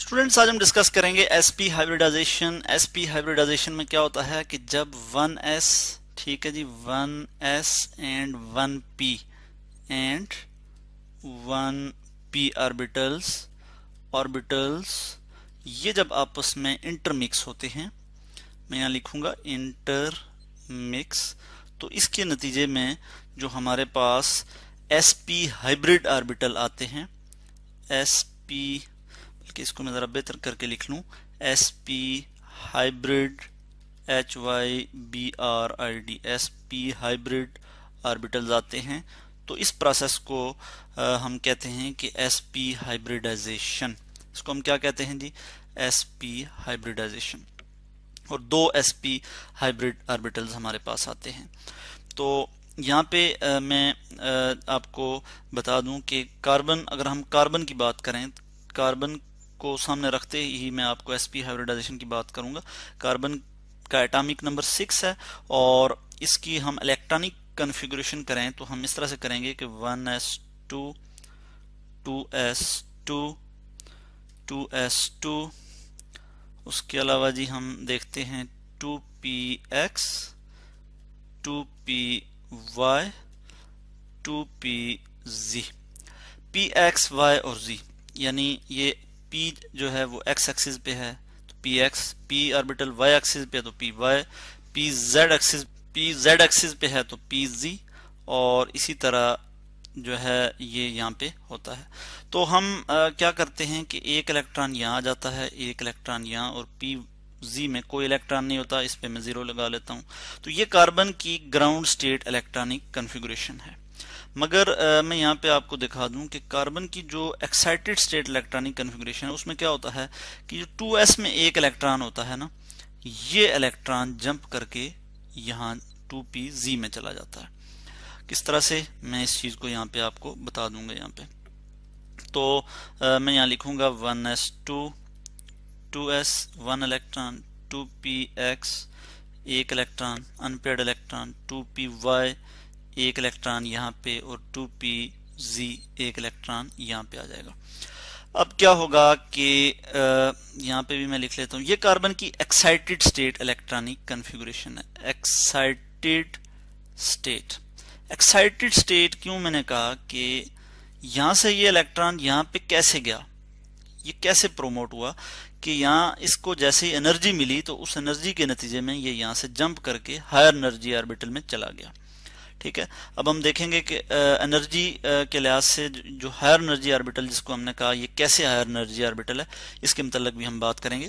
students आज हम discuss करेंगे S P hybridization S P hybridization में क्या होता है कि जब वन एस ठीक है जी one S and one P and one P orbitals orbitals ये जब आपस में इंटरमिक्स होते हैं मैं यहाँ लिखूंगा इंटरमिक्स तो इसके नतीजे में जो हमारे पास एस पी हाइब्रिड ऑर्बिटल आते हैं एस पी बल्कि इसको मैं ज़रा बेहतर करके लिख लूँ S P hybrid H Y B R I D S P hybrid orbitals आते हैं तो इस प्रोसेस को आ, हम कहते हैं कि एस पी हाइब्रिडाइजेशन इसको हम क्या कहते हैं जी एस पी हाइब्रिडाइजेशन और दो एस पी हाइब्रिड आर्बिटल्स हमारे पास आते हैं तो यहाँ पे आ, मैं आ, आपको बता दूं कि कार्बन अगर हम कार्बन की बात करें कार्बन को सामने रखते ही मैं आपको एस पी हाइब्रिडाइजेशन की बात करूंगा कार्बन का एटॉमिक नंबर सिक्स है और इसकी हम इलेक्ट्रॉनिक कन्फिग्रेशन करें तो हम इस तरह से करेंगे कि one S two two S two two S two उसके अलावा जी हम देखते हैं two P X two P Y two P Z P X Y और जी यानी ये पी जो है वो एक्स एक्सिस पे है तो P X P orbital Y axis पे है तो P Y P Z axis P Z axis पे है तो पी जी और इसी तरह जो है ये यहाँ पे होता है तो हम आ, क्या करते हैं कि एक इलेक्ट्रॉन यहाँ आ जाता है एक इलेक्ट्रॉन यहाँ और पी जी में कोई इलेक्ट्रॉन नहीं होता इस पे मैं जीरो लगा लेता हूँ तो ये कार्बन की ग्राउंड स्टेट इलेक्ट्रॉनिक कन्फिग्रेशन है मगर आ, मैं यहाँ पे आपको दिखा दूं कि कार्बन की जो एक्साइटेड स्टेट इलेक्ट्रॉनिक कन्फिग्रेशन है उसमें क्या होता है कि जो 2s में एक इलेक्ट्रॉन होता है ना ये इलेक्ट्रॉन जंप करके यहाँ 2pz में चला जाता है किस तरह से मैं इस चीज़ को यहाँ पे आपको बता दूंगा यहाँ पे तो आ, मैं यहाँ लिखूंगा one S one electron two एक इलेक्ट्रॉन अनपेड इलेक्ट्रॉन टू एक इलेक्ट्रॉन यहाँ पे और टू पी जी एक इलेक्ट्रॉन यहाँ पे आ जाएगा अब क्या होगा कि यहाँ पे भी मैं लिख लेता हूँ ये कार्बन की एक्साइटेड स्टेट इलेक्ट्रॉनिक कन्फिग्रेशन है एक्साइटेड स्टेट एक्साइटेड स्टेट क्यों मैंने कहा कि यहाँ से ये इलेक्ट्रॉन यहाँ पे कैसे गया ये कैसे प्रोमोट हुआ कि यहाँ इसको जैसे एनर्जी मिली तो उस एनर्जी के नतीजे में ये यहाँ से जंप करके हायर एनर्जी ऑर्बिटल में चला गया ठीक है अब हम देखेंगे कि एनर्जी के लिहाज से जो हायर एनर्जी आर्बिटल जिसको हमने कहा ये कैसे हायर एनर्जी आर्बिटल है इसके मतलब भी हम बात करेंगे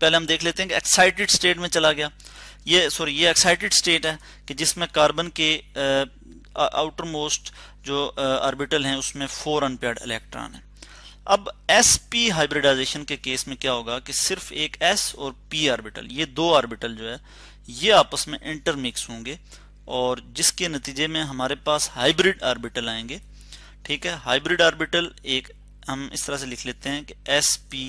पहले हम देख लेते हैं कि एक्साइटेड स्टेट में चला गया ये सॉरी ये एक्साइटेड स्टेट है कि जिसमें कार्बन के आउटर मोस्ट जो आर्बिटल हैं उसमें फोर अनपेड इलेक्ट्रॉन है अब एस पी हाइब्रिडाइजेशन के केस में क्या होगा कि सिर्फ एक एस और पी आर्बिटल ये दो आर्बिटल जो है ये आपस में इंटरमिक्स होंगे और जिसके नतीजे में हमारे पास हाइब्रिड आर्बिटल आएंगे ठीक है हाइब्रिड आर्बिटल एक हम इस तरह से लिख लेते हैं कि एस पी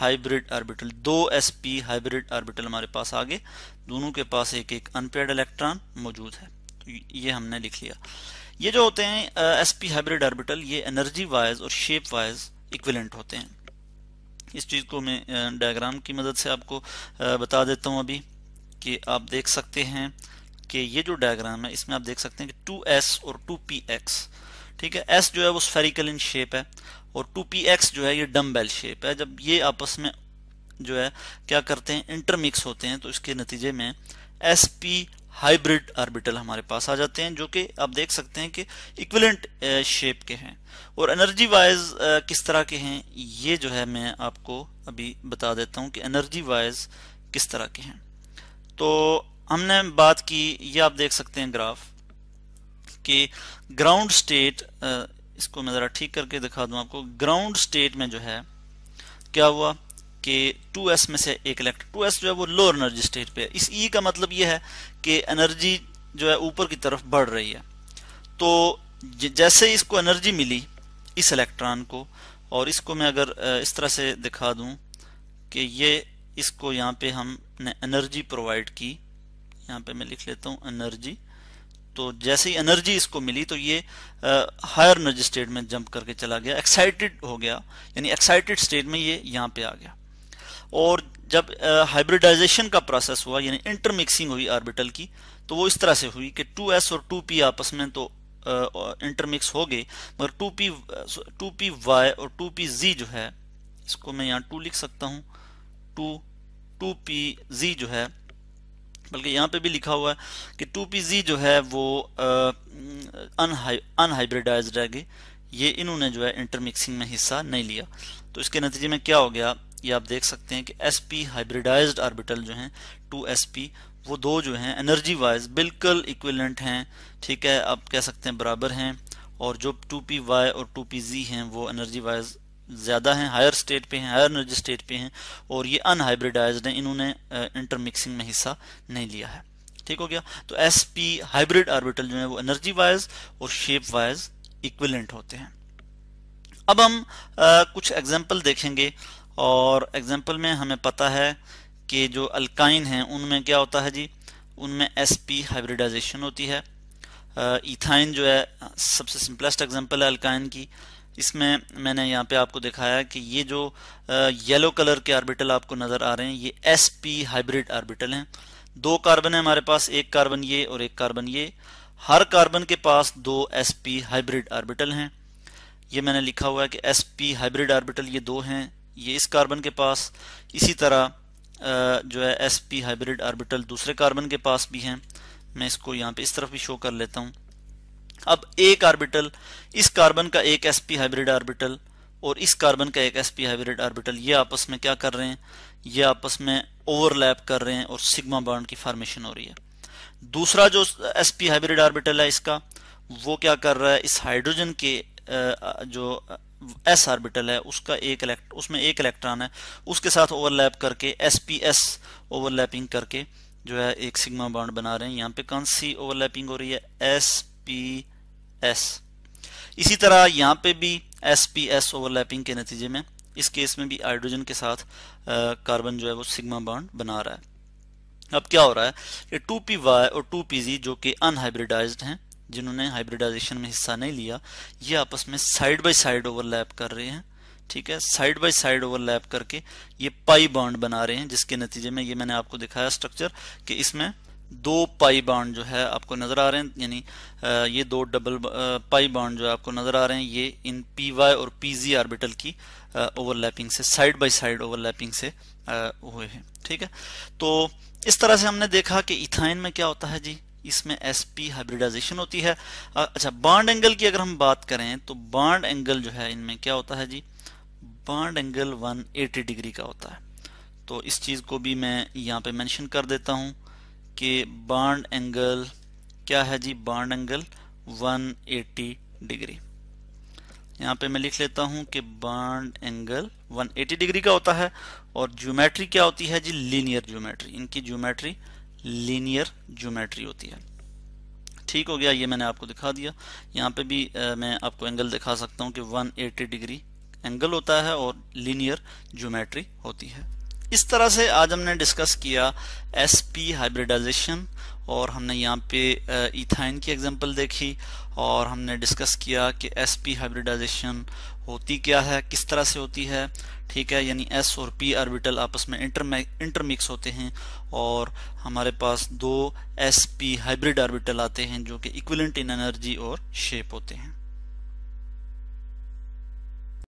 हाइब्रिड आर्बिटल दो एस पी हाइब्रिड आर्बिटल हमारे पास आगे दोनों के पास एक एक अनपेड इलेक्ट्रॉन मौजूद है तो ये हमने लिख लिया ये जो होते हैं एस पी हाइब्रिड आर्बिटल ये एनर्जी वाइज और शेप वाइज इक्विलेंट होते हैं इस चीज़ को मैं डायग्राम की मदद से आपको बता देता हूँ अभी कि आप देख सकते हैं कि ये जो डायग्राम है इसमें आप देख सकते हैं कि टू एस और टू पी एक्स ठीक है एस जो है वो स्फेरिकल इन शेप है और टू पी एक्स जो है ये डम्बेल शेप है जब ये आपस में जो है क्या करते हैं इंटरमिक्स होते हैं तो इसके नतीजे में एस पी हाइब्रिड आर्बिटल हमारे पास आ जाते हैं जो कि आप देख सकते हैं कि इक्विलेंट शेप के हैं और एनर्जी वाइज किस तरह के हैं ये जो है मैं आपको अभी बता देता हूं कि एनर्जी वाइज किस तरह के हैं तो हमने बात की ये आप देख सकते हैं ग्राफ कि ग्राउंड स्टेट इसको मैं ज़रा ठीक करके दिखा दूं आपको ग्राउंड स्टेट में जो है क्या हुआ कि 2s में से एक इलेक्ट्रॉन 2s जो है वो लोअर एनर्जी स्टेट पे है इस ई e का मतलब ये है कि एनर्जी जो है ऊपर की तरफ बढ़ रही है तो जैसे ही इसको एनर्जी मिली इस इलेक्ट्रॉन को और इसको मैं अगर इस तरह से दिखा दूं कि ये इसको यहाँ पे हमने एनर्जी प्रोवाइड की यहाँ पे मैं लिख लेता हूँ एनर्जी तो जैसे ही एनर्जी इसको मिली तो ये हायर एनर्जी स्टेट में जंप करके चला गया एक्साइटेड हो गया यानी एक्साइटेड स्टेट में ये यहाँ पे आ गया और जब हाइब्रिडाइजेशन का प्रोसेस हुआ यानी इंटरमिक्सिंग हुई आर्बिटल की तो वो इस तरह से हुई कि 2s और 2p आपस में तो इंटरमिक्स हो गए मगर 2p 2p y और 2p z जो है इसको मैं यहाँ 2 लिख सकता हूँ 2 2p z जो है बल्कि यहाँ पे भी लिखा हुआ है कि टू पी जो है वो अनहाइब्रिडाइज रहेगी ये इन्होंने जो है इंटरमिक्सिंग में हिस्सा नहीं लिया तो इसके नतीजे में क्या हो गया ये आप देख सकते हैं कि एस पी हाइब्रिडाइज्ड आर्बिटल जो हैं टू एस पी वो दो जो हैं एनर्जी वाइज बिल्कुल इक्विलेंट हैं ठीक है आप कह सकते हैं बराबर हैं और जो टू पी वाई और टू पी जी हैं वो एनर्जी वाइज ज़्यादा हैं हायर स्टेट पे हैं हायर एनर्जी स्टेट पे हैं और ये अनहाइब्रिडाइज्ड हैं इन्होंने इंटरमिक्सिंग में हिस्सा नहीं लिया है ठीक हो गया तो एस पी हाइब्रिड आर्बिटल जो है वो एनर्जी वाइज और शेप वाइज इक्विलेंट होते हैं अब हम आ, कुछ एग्जाम्पल देखेंगे और एग्जाम्पल में हमें पता है कि जो अल्काइन हैं उनमें क्या होता है जी उनमें एस पी हाइब्रिडाइजेशन होती है इथाइन जो है सबसे सिंपलेस्ट एग्जाम्पल है अल्काइन की इसमें मैंने यहाँ पे आपको दिखाया कि ये जो येलो कलर के आर्बिटल आपको नज़र आ रहे हैं ये एस पी हाइब्रिड आर्बिटल हैं दो कार्बन है हमारे पास एक कार्बन ये और एक कार्बन ये हर कार्बन के पास दो एस पी हाइब्रिड आर्बिटल हैं ये मैंने लिखा हुआ है कि एस पी हाइब्रिड आर्बिटल ये दो हैं ये इस कार्बन के पास इसी तरह जो है एस पी हाइब्रिड आर्बिटल दूसरे कार्बन के पास भी हैं मैं इसको यहाँ पे इस तरफ भी शो कर लेता हूँ अब एक आर्बिटल इस कार्बन का एक पी हाइब्रिड आर्बिटल और इस कार्बन का एक पी हाइब्रिड आर्बिटल ये आपस में क्या कर रहे हैं ये आपस में ओवरलैप कर रहे हैं और सिग्मा बॉन्ड की फॉर्मेशन हो रही है दूसरा जो पी हाइब्रिड आर्बिटल है इसका वो क्या कर रहा है इस हाइड्रोजन के जो एस आर्बिटल है उसका एक इलेक्ट उसमें एक इलेक्ट्रॉन है उसके साथ ओवरलैप करके एस ओवरलैपिंग करके जो है एक सिग्मा बॉन्ड बना रहे हैं यहाँ पे कौन सी ओवरलैपिंग हो रही है एस पी एस इसी तरह यहाँ पे भी एस पी एस ओवरलैपिंग के नतीजे में इस केस में भी हाइड्रोजन के साथ कार्बन जो है वो सिग्मा बॉन्ड बना रहा है अब क्या हो रहा है ये टू पी वाई और टू पी जी जो कि अनहाइब्रिडाइज्ड हैं जिन्होंने हाइब्रिडाइजेशन में हिस्सा नहीं लिया ये आपस में साइड बाय साइड ओवरलैप कर रहे हैं ठीक है साइड बाय साइड ओवरलैप करके ये पाई बॉन्ड बना रहे हैं जिसके नतीजे में ये मैंने आपको दिखाया स्ट्रक्चर कि इसमें दो पाई बाड जो है आपको नज़र आ रहे हैं यानी ये दो डबल पाई बाड जो है आपको नज़र आ रहे हैं ये इन पी वाई और पी जी आर्बिटल की ओवरलैपिंग से साइड बाई साइड ओवरलैपिंग से हुए हैं ठीक है तो इस तरह से हमने देखा कि इथाइन में क्या होता है जी इसमें एस पी हाइब्रिडाइजेशन होती है अच्छा बाड एंगल की अगर हम बात करें तो बाड एंगल जो है इनमें क्या होता है जी बाड एंगल एटी डिग्री का होता है तो इस चीज़ को भी मैं यहाँ पे मैंशन कर देता हूँ कि बाड एंगल क्या है जी बाड एंगल 180 डिग्री यहाँ पे मैं लिख लेता हूँ कि बाड एंगल 180 डिग्री का होता है और ज्योमेट्री क्या होती है जी लीनियर ज्योमेट्री इनकी ज्योमेट्री लीनियर ज्योमेट्री होती है ठीक हो गया ये मैंने आपको दिखा दिया यहाँ पे भी आ, मैं आपको एंगल दिखा सकता हूँ कि 180 डिग्री एंगल होता है और लीनियर ज्योमेट्री होती है इस तरह से आज हमने डिस्कस किया एस पी हाइब्रिडाइजेशन और हमने यहाँ पे इथाइन की एग्जांपल देखी और हमने डिस्कस किया कि एस पी हाइब्रिडाइजेशन होती क्या है किस तरह से होती है ठीक है यानी एस और पी आर्बिटल आपस में इंटरमिक्स होते हैं और हमारे पास दो एस पी हाइब्रिड आर्बिटल आते हैं जो कि इक्विलेंट इन एनर्जी और शेप होते हैं